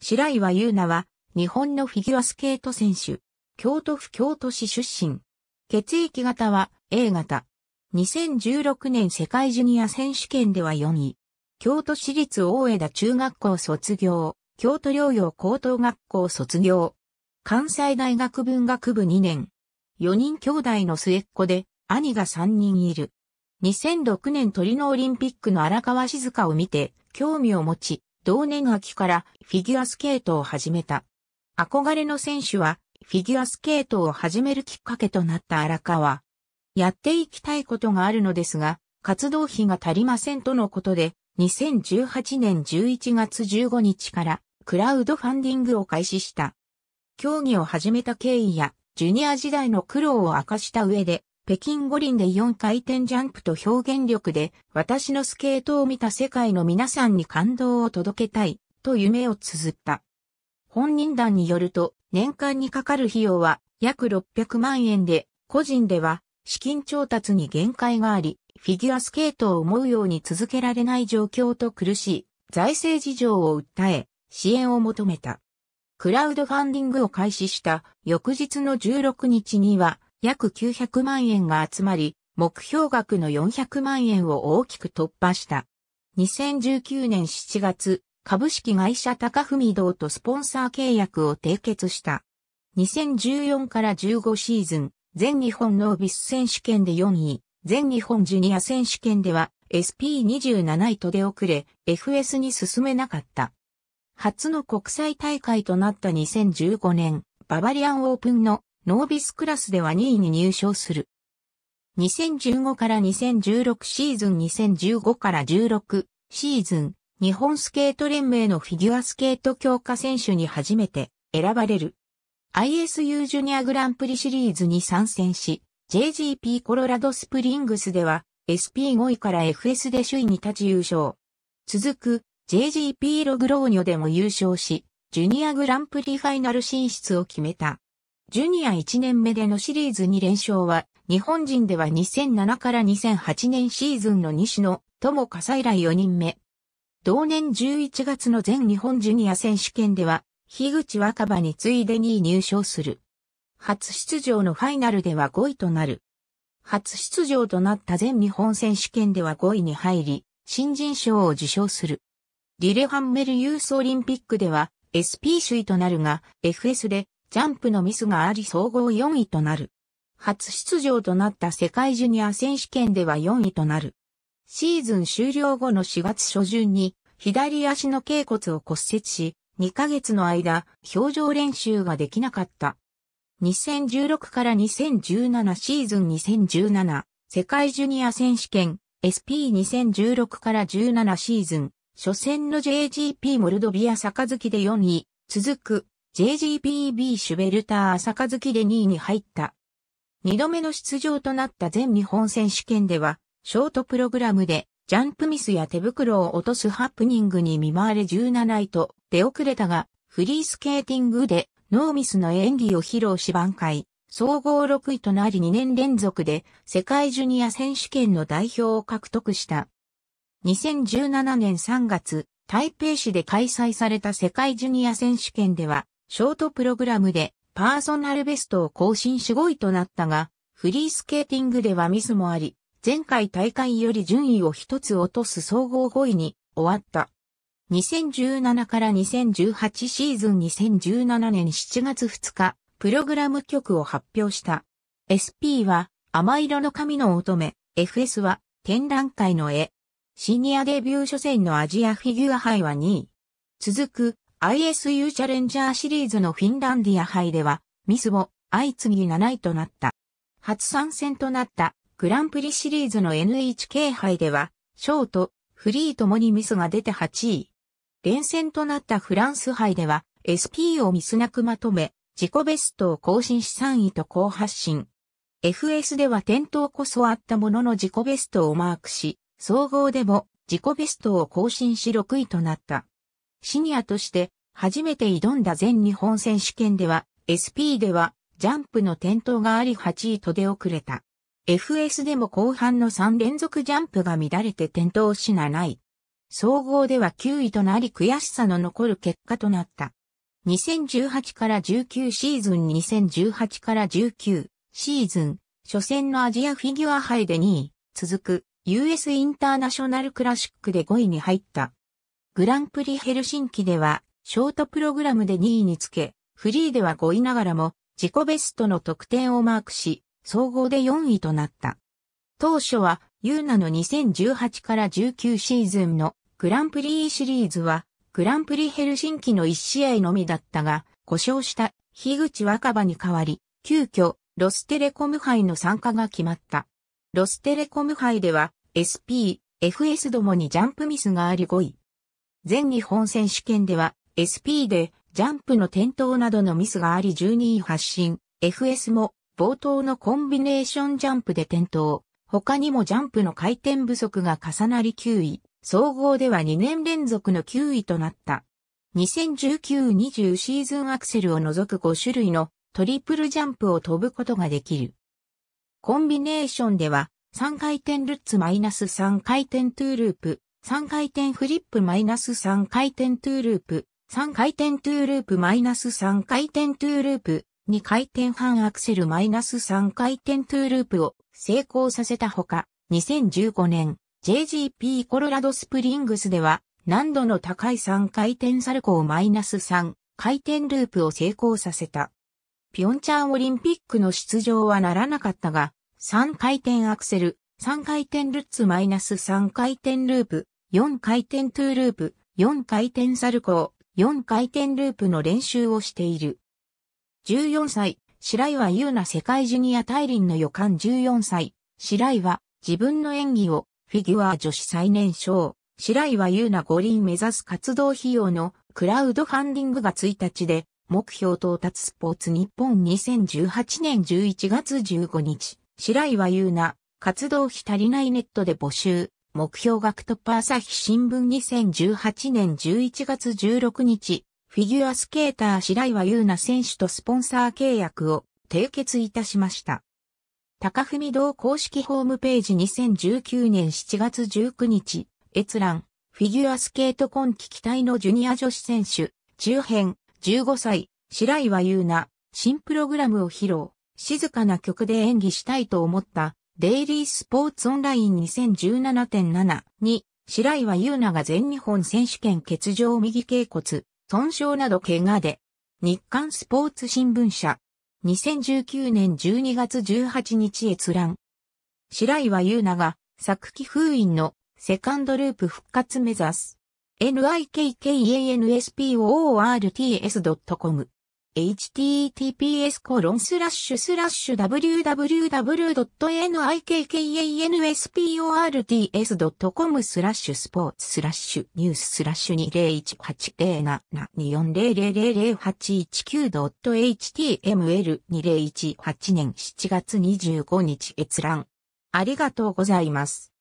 白岩優奈は、日本のフィギュアスケート選手。京都府京都市出身。血液型は A 型。2016年世界ジュニア選手権では4位。京都市立大江田中学校卒業。京都療養高等学校卒業。関西大学文学部2年。4人兄弟の末っ子で、兄が3人いる。2006年トリノオリンピックの荒川静香を見て、興味を持ち、同年秋からフィギュアスケートを始めた。憧れの選手はフィギュアスケートを始めるきっかけとなった荒川。やっていきたいことがあるのですが、活動費が足りませんとのことで、2018年11月15日からクラウドファンディングを開始した。競技を始めた経緯や、ジュニア時代の苦労を明かした上で、北京五輪で4回転ジャンプと表現力で私のスケートを見た世界の皆さんに感動を届けたいと夢を綴った。本人団によると年間にかかる費用は約600万円で個人では資金調達に限界がありフィギュアスケートを思うように続けられない状況と苦しい財政事情を訴え支援を求めた。クラウドファンディングを開始した翌日の16日には約900万円が集まり、目標額の400万円を大きく突破した。2019年7月、株式会社高文堂とスポンサー契約を締結した。2014から15シーズン、全日本ノービス選手権で4位、全日本ジュニア選手権では SP27 位と出遅れ、FS に進めなかった。初の国際大会となった2015年、ババリアンオープンのノービスクラスでは2位に入賞する。2015から2016シーズン2015から16シーズン日本スケート連盟のフィギュアスケート強化選手に初めて選ばれる。ISU ジュニアグランプリシリーズに参戦し、JGP コロラドスプリングスでは SP5 位から FS で首位に立ち優勝。続く JGP ログローニョでも優勝し、ジュニアグランプリファイナル進出を決めた。ジュニア1年目でのシリーズ2連勝は、日本人では2007から2008年シーズンの西野友笠以来4人目。同年11月の全日本ジュニア選手権では、樋口若葉に次いで2位入賞する。初出場のファイナルでは5位となる。初出場となった全日本選手権では5位に入り、新人賞を受賞する。リレハンメルユースオリンピックでは SP 首位となるが、FS でジャンプのミスがあり総合4位となる。初出場となった世界ジュニア選手権では4位となる。シーズン終了後の4月初旬に左足の頸骨を骨折し、2ヶ月の間、表情練習ができなかった。2016から2017シーズン2017世界ジュニア選手権 SP2016 から17シーズン初戦の JGP モルドビア坂月で4位続く JGPB シュベルター朝香月で2位に入った。2度目の出場となった全日本選手権では、ショートプログラムでジャンプミスや手袋を落とすハプニングに見舞われ17位と出遅れたが、フリースケーティングでノーミスの演技を披露し挽回、総合6位となり2年連続で世界ジュニア選手権の代表を獲得した。2017年3月、台北市で開催された世界ジュニア選手権では、ショートプログラムでパーソナルベストを更新し5位となったが、フリースケーティングではミスもあり、前回大会より順位を一つ落とす総合5位に終わった。2017から2018シーズン2017年7月2日、プログラム曲を発表した。SP は、甘色の髪の乙女、FS は、展覧会の絵。シニアデビュー初戦のアジアフィギュア杯は2位。続く、ISU チャレンジャーシリーズのフィンランディア杯では、ミスを相次ぎ7位となった。初参戦となったグランプリシリーズの NHK 杯では、ショート、フリーともにミスが出て8位。連戦となったフランス杯では、SP をミスなくまとめ、自己ベストを更新し3位と好発進。FS では転倒こそあったものの自己ベストをマークし、総合でも自己ベストを更新し6位となった。シニアとして初めて挑んだ全日本選手権では SP ではジャンプの転倒があり8位と出遅れた。FS でも後半の3連続ジャンプが乱れて転倒しなない。総合では9位となり悔しさの残る結果となった。2018から19シーズン2018から19シーズン初戦のアジアフィギュア杯で2位続く US インターナショナルクラシックで5位に入った。グランプリヘルシンキでは、ショートプログラムで2位につけ、フリーでは5位ながらも、自己ベストの得点をマークし、総合で4位となった。当初は、ユーナの2018から19シーズンのグランプリシリーズは、グランプリヘルシンキの1試合のみだったが、故障した樋口若葉に代わり、急遽、ロステレコム杯の参加が決まった。ロステレコム杯では、SP、FS どもにジャンプミスがあり5位。全日本選手権では SP でジャンプの転倒などのミスがあり12位発進、FS も冒頭のコンビネーションジャンプで転倒、他にもジャンプの回転不足が重なり9位、総合では2年連続の9位となった。2019-20シーズンアクセルを除く5種類のトリプルジャンプを飛ぶことができる。コンビネーションでは3回転ルッツマイナス3回転トゥーループ、3回転フリップマイナス3回転トゥーループ、3回転トゥーループマイナス3回転トゥーループ、2回転半アクセルマイナス3回転トゥーループを成功させたほか、2015年 JGP コロラドスプリングスでは難度の高い3回転サルコーマイナス3回転ループを成功させた。ピョンチャンオリンピックの出場はならなかったが、3回転アクセル、3回転ルッツマイナス3回転ループ、4回転トゥーループ、4回転サルコー、4回転ループの練習をしている。14歳、白岩優奈世界ジュニア大輪の予感14歳、白岩、自分の演技を、フィギュア女子最年少、白岩優奈五輪目指す活動費用のクラウドファンディングが1日で、目標到達スポーツ日本2018年11月15日、白岩優奈、活動費足りないネットで募集。目標学トップ朝日新聞2018年11月16日、フィギュアスケーター白岩優奈選手とスポンサー契約を締結いたしました。高文堂公式ホームページ2019年7月19日、閲覧、フィギュアスケート今季期待のジュニア女子選手、中編、15歳、白岩優奈、新プログラムを披露、静かな曲で演技したいと思った、デイリースポーツオンライン2017.7に、白岩優奈が全日本選手権欠場右肩骨、損傷など怪我で、日刊スポーツ新聞社、2019年12月18日閲覧。白岩優奈が、昨季封印のセカンドループ復活目指す。nikkanspoorts.com https コロンスラッシュスラッシュ www.nikkannsport.com スラッシュスポーツスラッシュニューススラッシュ 20180724000819.html2018 年7月25日閲覧。ありがとうございます。